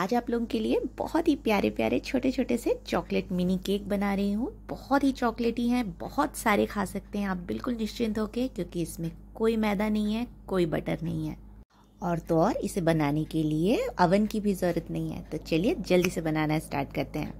आज आप लोगों के लिए बहुत ही प्यारे प्यारे छोटे छोटे से चॉकलेट मिनी केक बना रही हूँ बहुत ही चॉकलेटी हैं बहुत सारे खा सकते हैं आप बिल्कुल निश्चिंत होके क्योंकि इसमें कोई मैदा नहीं है कोई बटर नहीं है और तो और इसे बनाने के लिए अवन की भी ज़रूरत नहीं है तो चलिए जल्दी से बनाना स्टार्ट करते हैं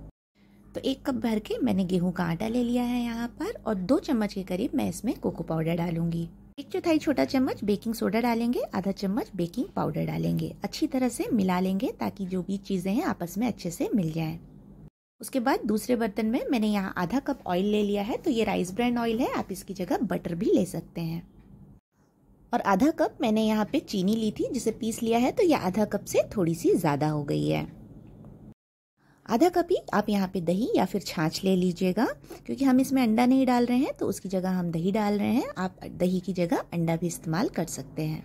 तो एक कप भर के मैंने गेहूं का आटा ले लिया है यहाँ पर और दो चम्मच के करीब मैं इसमें कोको पाउडर डालूंगी एक चौथाई छोटा चम्मच बेकिंग सोडा डालेंगे आधा चम्मच बेकिंग पाउडर डालेंगे अच्छी तरह से मिला लेंगे ताकि जो भी चीज़ें हैं आपस में अच्छे से मिल जाएं। उसके बाद दूसरे बर्तन में मैंने यहाँ आधा कप ऑयल ले लिया है तो ये राइस ब्रांड ऑयल है आप इसकी जगह बटर भी ले सकते हैं और आधा कप मैंने यहाँ पे चीनी ली थी जिसे पीस लिया है तो ये आधा कप से थोड़ी सी ज़्यादा हो गई है आधा कप ही आप यहाँ पे दही या फिर छाछ ले लीजिएगा क्योंकि हम इसमें अंडा नहीं डाल रहे हैं तो उसकी जगह हम दही डाल रहे हैं आप दही की जगह अंडा भी इस्तेमाल कर सकते हैं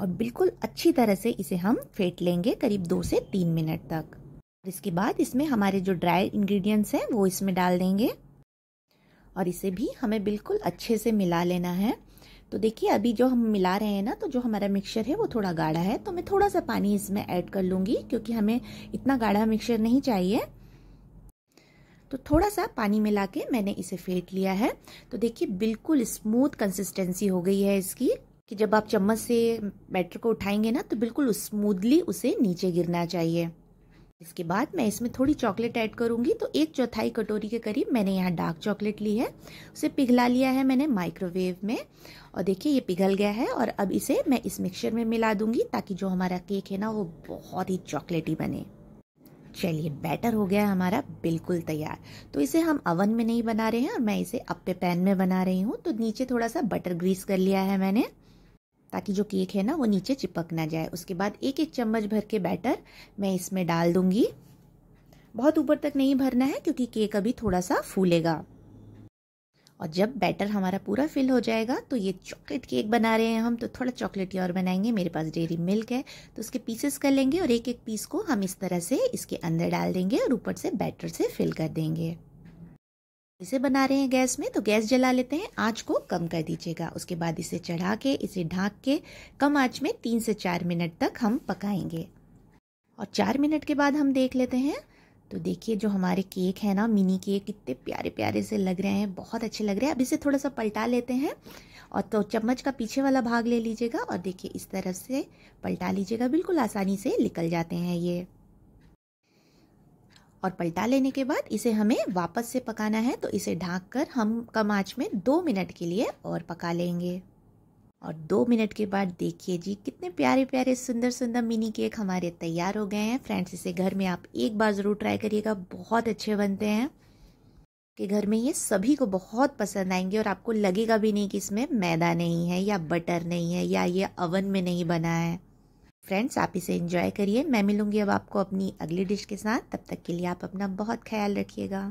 और बिल्कुल अच्छी तरह से इसे हम फेंट लेंगे करीब दो से तीन मिनट तक और इसके बाद इसमें हमारे जो ड्राई इंग्रेडिएंट्स हैं वो इसमें डाल देंगे और इसे भी हमें बिल्कुल अच्छे से मिला लेना है तो देखिए अभी जो हम मिला रहे हैं ना तो जो हमारा मिक्सचर है वो थोड़ा गाढ़ा है तो मैं थोड़ा सा पानी इसमें ऐड कर लूँगी क्योंकि हमें इतना गाढ़ा मिक्सचर नहीं चाहिए तो थोड़ा सा पानी मिला के मैंने इसे फेंट लिया है तो देखिए बिल्कुल स्मूथ कंसिस्टेंसी हो गई है इसकी कि जब आप चम्मच से बैटर को उठाएंगे ना तो बिल्कुल स्मूदली उसे नीचे गिरना चाहिए इसके बाद मैं इसमें थोड़ी चॉकलेट ऐड करूँगी तो एक चौथाई कटोरी के करीब मैंने यहाँ डार्क चॉकलेट ली है उसे पिघला लिया है मैंने माइक्रोवेव में और देखिए ये पिघल गया है और अब इसे मैं इस मिक्सचर में मिला दूंगी ताकि जो हमारा केक है ना वो बहुत ही चॉकलेटी बने चलिए बैटर हो गया हमारा बिल्कुल तैयार तो इसे हम अवन में नहीं बना रहे हैं और मैं इसे अपे पैन में बना रही हूँ तो नीचे थोड़ा सा बटर ग्रीस कर लिया है मैंने ताकि जो केक है ना वो नीचे चिपक ना जाए उसके बाद एक एक चम्मच भर के बैटर मैं इसमें डाल दूंगी बहुत ऊपर तक नहीं भरना है क्योंकि केक अभी थोड़ा सा फूलेगा और जब बैटर हमारा पूरा फिल हो जाएगा तो ये चॉकलेट केक बना रहे हैं हम तो थोड़ा चॉकलेट और बनाएंगे मेरे पास डेयरी मिल्क है तो उसके पीसेस कर लेंगे और एक एक पीस को हम इस तरह से इसके अंदर डाल देंगे और ऊपर से बैटर से फिल कर देंगे इसे बना रहे हैं गैस में तो गैस जला लेते हैं आंच को कम कर दीजिएगा उसके बाद इसे चढ़ा के इसे ढाक के कम आंच में तीन से चार मिनट तक हम पकाएंगे और चार मिनट के बाद हम देख लेते हैं तो देखिए जो हमारे केक है ना मिनी केक कितने प्यारे प्यारे से लग रहे हैं बहुत अच्छे लग रहे हैं अब इसे थोड़ा सा पलटा लेते हैं और तो चम्मच का पीछे वाला भाग ले लीजिएगा और देखिए इस तरफ से पलटा लीजिएगा बिल्कुल आसानी से निकल जाते हैं ये और पलटा लेने के बाद इसे हमें वापस से पकाना है तो इसे ढाँक कर हम कम आँच में दो मिनट के लिए और पका लेंगे और दो मिनट के बाद देखिए जी कितने प्यारे प्यारे सुंदर सुंदर मिनी केक हमारे तैयार हो गए हैं फ्रेंड्स इसे घर में आप एक बार ज़रूर ट्राई करिएगा बहुत अच्छे बनते हैं कि घर में ये सभी को बहुत पसंद आएंगे और आपको लगेगा भी नहीं कि इसमें मैदा नहीं है या बटर नहीं है या ये अवन में नहीं बना है फ्रेंड्स आप इसे एंजॉय करिए मैं मिलूंगी अब आपको अपनी अगली डिश के साथ तब तक के लिए आप अपना बहुत ख्याल रखिएगा